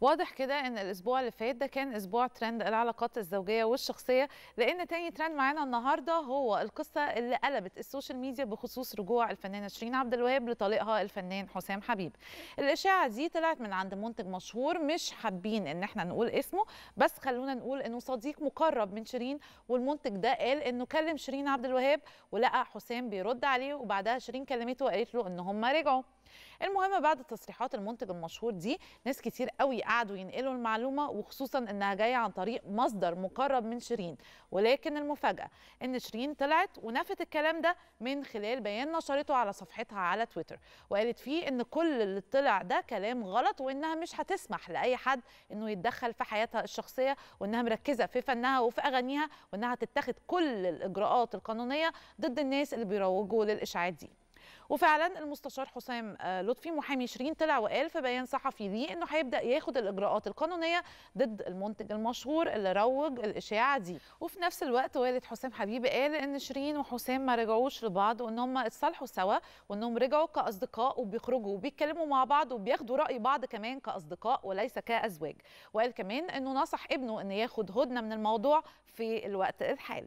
واضح كده ان الاسبوع اللي فات ده كان اسبوع ترند العلاقات الزوجيه والشخصيه لان تاني ترند معانا النهارده هو القصه اللي قلبت السوشيال ميديا بخصوص رجوع الفنانه شيرين عبد الوهاب لطليقها الفنان حسام حبيب الاشاعه دي طلعت من عند منتج مشهور مش حابين ان احنا نقول اسمه بس خلونا نقول انه صديق مقرب من شيرين والمنتج ده قال انه كلم شيرين عبد الوهاب ولقى حسام بيرد عليه وبعدها شيرين كلمته وقالت له ان هم رجعوا المهم بعد تصريحات المنتج المشهور دي ناس كتير قوي قعدوا ينقلوا المعلومه وخصوصا انها جايه عن طريق مصدر مقرب من شيرين ولكن المفاجاه ان شيرين طلعت ونفت الكلام ده من خلال بيان نشرته على صفحتها على تويتر وقالت فيه ان كل اللي طلع ده كلام غلط وانها مش هتسمح لاي حد انه يتدخل في حياتها الشخصيه وانها مركزه في فنها وفي اغانيها وانها تتخذ كل الاجراءات القانونيه ضد الناس اللي بيروجوا للاشاعات دي وفعلا المستشار حسام آه، لطفي محامي شيرين طلع وقال في بيان صحفي ليه انه هيبدا ياخد الاجراءات القانونيه ضد المنتج المشهور اللي روج الاشاعه دي وفي نفس الوقت والد حسام حبيبي قال ان شيرين وحسام ما رجعوش لبعض وان هم اتصالحوا سوا وانهم رجعوا كاصدقاء وبيخرجوا وبيتكلموا مع بعض وبياخدوا راي بعض كمان كاصدقاء وليس كازواج وقال كمان انه نصح ابنه ان ياخد هدنه من الموضوع في الوقت الحالي